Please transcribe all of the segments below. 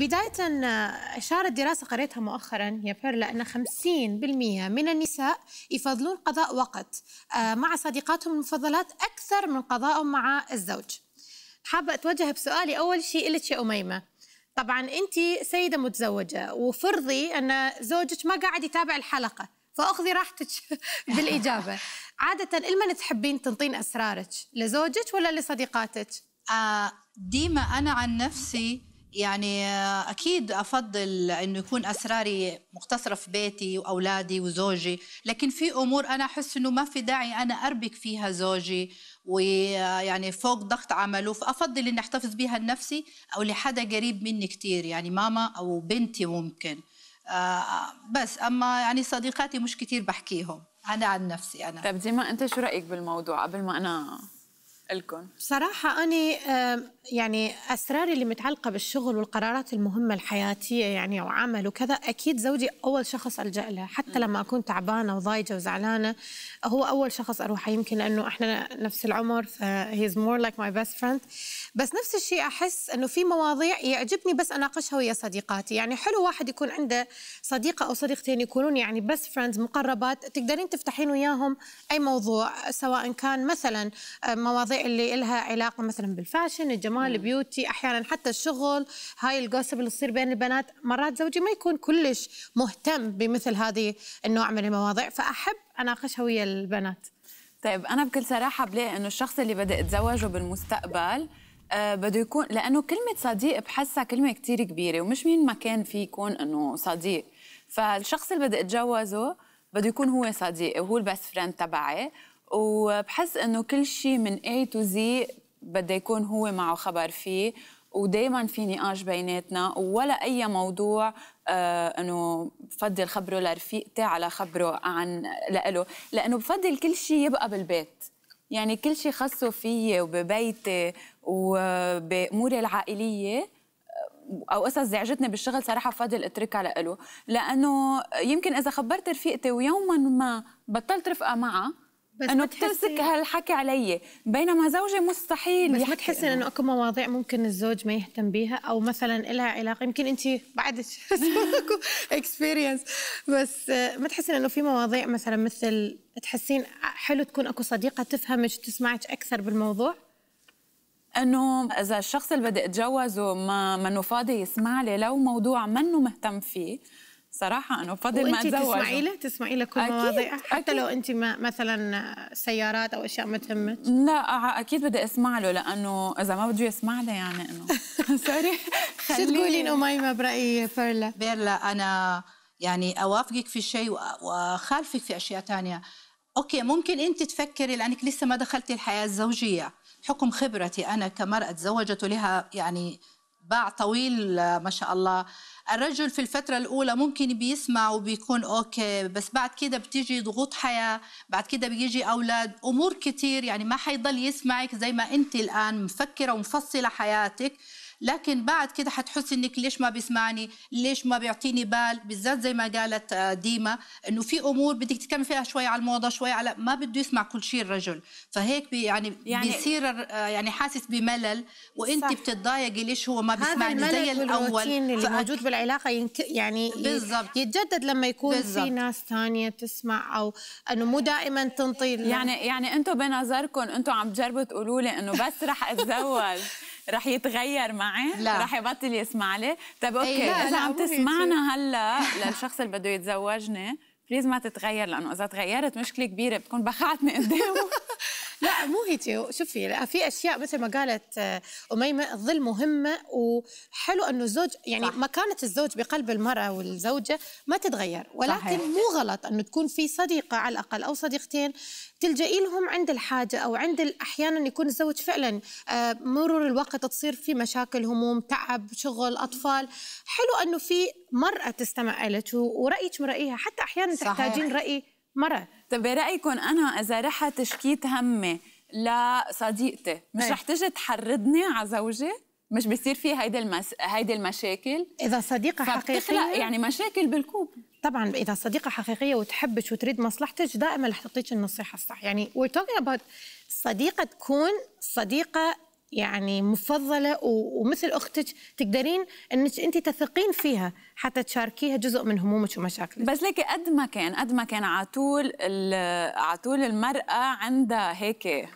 بداية أشارت دراسة قريتها مؤخرا يا بيرلا أن 50% من النساء يفضلون قضاء وقت آه، مع صديقاتهم المفضلات أكثر من قضائهم مع الزوج حابة أتوجه بسؤالي أول شيء إلك يا أميمة طبعا أنت سيدة متزوجة وفرضي أن زوجك ما قاعد يتابع الحلقة فأخذي راحتك بالإجابة عادة لمن تحبين تنطين أسرارك لزوجك ولا لصديقاتك؟ آه، ديما أنا عن نفسي يعني اكيد افضل انه يكون اسراري مقتصره في بيتي واولادي وزوجي لكن في امور انا احس انه ما في داعي انا اربك فيها زوجي ويعني فوق ضغط عمله فافضل اني احتفظ بها لنفسي او لحدا قريب مني كثير يعني ماما او بنتي ممكن آه، بس اما يعني صديقاتي مش كثير بحكيهم انا عن نفسي انا طيب ديما انت شو رايك بالموضوع قبل ما انا لكم؟ صراحة أنا يعني أسراري اللي متعلقة بالشغل والقرارات المهمة الحياتية يعني وعمل وكذا أكيد زوجي أول شخص ألجأ له حتى لما أكون تعبانة وضايجة وزعلانة هو أول شخص أروحه يمكن لأنه إحنا نفس العمر فهيز مور لايك ماي بيست فريند بس نفس الشيء أحس أنه في مواضيع يعجبني بس أناقشها ويا صديقاتي يعني حلو واحد يكون عنده صديقة أو صديقتين يكونون يعني بيست فريندز مقربات تقدرين تفتحين وياهم أي موضوع سواء كان مثلا آه، مواضيع اللي لها علاقة مثلا بالفاشن الجمال البيوتي نعم. أحيانا حتى الشغل هاي الجوسب اللي تصير بين البنات مرات زوجي ما يكون كلش مهتم بمثل هذه النوع من المواضيع فأحب أناقشها ويا البنات طيب أنا بكل صراحة بلاقي إنه الشخص اللي بدي أتزوجه بالمستقبل أه بده يكون لانه كلمه صديق بحسها كلمه كثير كبيره ومش مين ما كان في يكون انه صديق فالشخص اللي بدي اتجوزه بده يكون هو صديقي وهو البست فريند تبعي وبحس انه كل شيء من A تو Z بده يكون هو معه خبر فيه ودائما في نقاش بيناتنا ولا اي موضوع آه انه بفضل خبره لرفيقتي على خبره عن لإله لانه بفضل كل شيء يبقى بالبيت يعني كل شيء خصه فيي وببيتي وباموري العائليه او قصص زعجتني بالشغل صراحه بفضل اتركها لإله لانه يمكن اذا خبرت رفيقتي ويوما ما بطلت رفقه معها بس انه بتمسك هالحكي علي بينما زوجي مستحيل بس ما تحسين انه اكو مواضيع ممكن الزوج ما يهتم بيها او مثلا لها علاقه يمكن انت بعد اكسبيرينس بس ما تحسين انه في مواضيع مثلا مثل تحسين حلو تكون اكو صديقه تفهمك تسمعك اكثر بالموضوع انه اذا الشخص اللي بدي اتجوزه ما منه فاضي يسمع لي لو موضوع منه مهتم فيه صراحه انه بفضل ما اتزوج تسمعي له تسمعي له كل مواضيع حتى لو انت ما مثلا سيارات او اشياء ما تهمك لا اكيد بدي اسمع له لانه اذا ما بده يسمع له يعني انه سوري شو تقولين اميمه برايي بيرلا بيرلا انا يعني اوافقك في شيء واخالفك في اشياء ثانيه اوكي ممكن انت تفكري لانك لسه ما دخلتي الحياه الزوجيه حكم خبرتي انا كمراه تزوجت لها يعني باع طويل ما شاء الله الرجل في الفترة الأولى ممكن بيسمع وبيكون أوكي بس بعد كده بتيجي ضغوط حياة بعد كده بيجي أولاد أمور كتير يعني ما حيضل يسمعك زي ما أنت الآن مفكرة ومفصلة حياتك لكن بعد كده حتحس انك ليش ما بيسمعني ليش ما بيعطيني بال بالذات زي ما قالت آه، ديما انه في امور بدك تكمل فيها شوي على الموضه شوي على ما بده يسمع كل شيء الرجل فهيك بي يعني, يعني بيصير آه، يعني حاسس بملل وانت بتتضايقي ليش هو ما بيسمعني زي الاول اللي موجود بالعلاقه ينك... يعني بالزبط. يتجدد لما يكون بالزبط. في ناس ثانيه تسمع او انه مو دائما تنطي يعني يعني انتم بنظركم انتم عم تجربوا تقولوا لي انه بس رح اتزوج رح يتغير معي لا. رح يبطل يسمع لي طيب اوكي اذا أيه عم تسمعنا هلا للشخص اللي بده يتزوجني بليز ما تتغير لانه اذا تغيرت مشكله كبيره بتكون بخعتني قدامه حقيقي شوفي في اشياء مثل ما قالت آه، اميمه الظل مهمه وحلو انه الزوج يعني صح. مكانه الزوج بقلب المراه والزوجه ما تتغير ولكن صحيح. مو غلط انه تكون في صديقه على الاقل او صديقتين تلجئي لهم عند الحاجه او عند احيانا يكون الزوج فعلا آه، مرور الوقت تصير في مشاكل هموم تعب شغل اطفال حلو انه في مراه تستمع لك ورايك من رايها حتى احيانا صحيح. تحتاجين راي مرة طب برأيكم أنا إذا رحت شكيت همي لصديقتي مش إيه. رح تجي تحرضني على زوجي مش بيصير في هيدي المس... هيدي المشاكل اذا صديقه حقيقيه يعني مشاكل بالكوب طبعا اذا صديقه حقيقيه وتحبك وتريد مصلحتك دائما رح تعطيك النصيحه الصح يعني وي توكينج اباوت صديقه تكون صديقه يعني مفضله و... ومثل اختك تقدرين انك انت تثقين فيها حتى تشاركيها جزء من همومك ومشاكلك بس لك قد ما كان قد ما كان على طول على طول المراه عندها هيك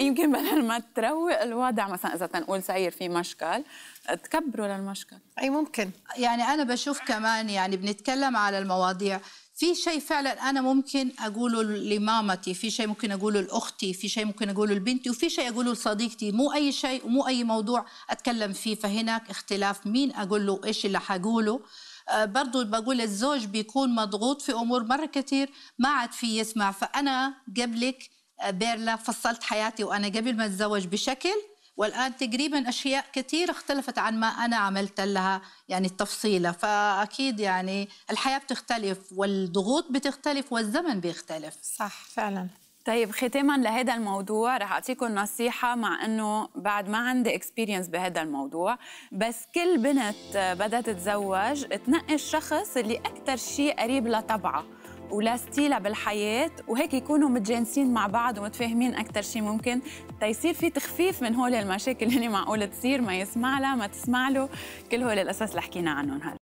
يمكن بدل ما تروق الوضع مثلا اذا تنقول صاير في مشكل تكبروا للمشكل اي ممكن يعني انا بشوف كمان يعني بنتكلم على المواضيع في شيء فعلا انا ممكن اقوله لمامتي في شيء ممكن اقوله لاختي في شيء ممكن اقوله لبنتي وفي شيء اقوله لصديقتي مو اي شيء ومو اي موضوع اتكلم فيه فهناك اختلاف مين اقول له ايش اللي حقوله آه، برضو بقول الزوج بيكون مضغوط في امور مره كثير ما عاد في يسمع فانا قبلك بيرلا فصلت حياتي وأنا قبل ما أتزوج بشكل والآن تقريبا أشياء كثير اختلفت عن ما أنا عملت لها يعني التفصيلة فأكيد يعني الحياة بتختلف والضغوط بتختلف والزمن بيختلف صح فعلا طيب ختاما لهذا الموضوع رح اعطيكم نصيحه مع انه بعد ما عندي اكسبيرينس بهذا الموضوع بس كل بنت بدها تتزوج تنقي الشخص اللي اكثر شيء قريب لطبعها ولا ستيلا بالحياه وهيك يكونوا متجانسين مع بعض ومتفاهمين اكثر شيء ممكن تيصير في تخفيف من هول المشاكل اللي معقول تصير ما يسمع لها ما تسمع له كل هول القصص اللي حكينا عنهم هلا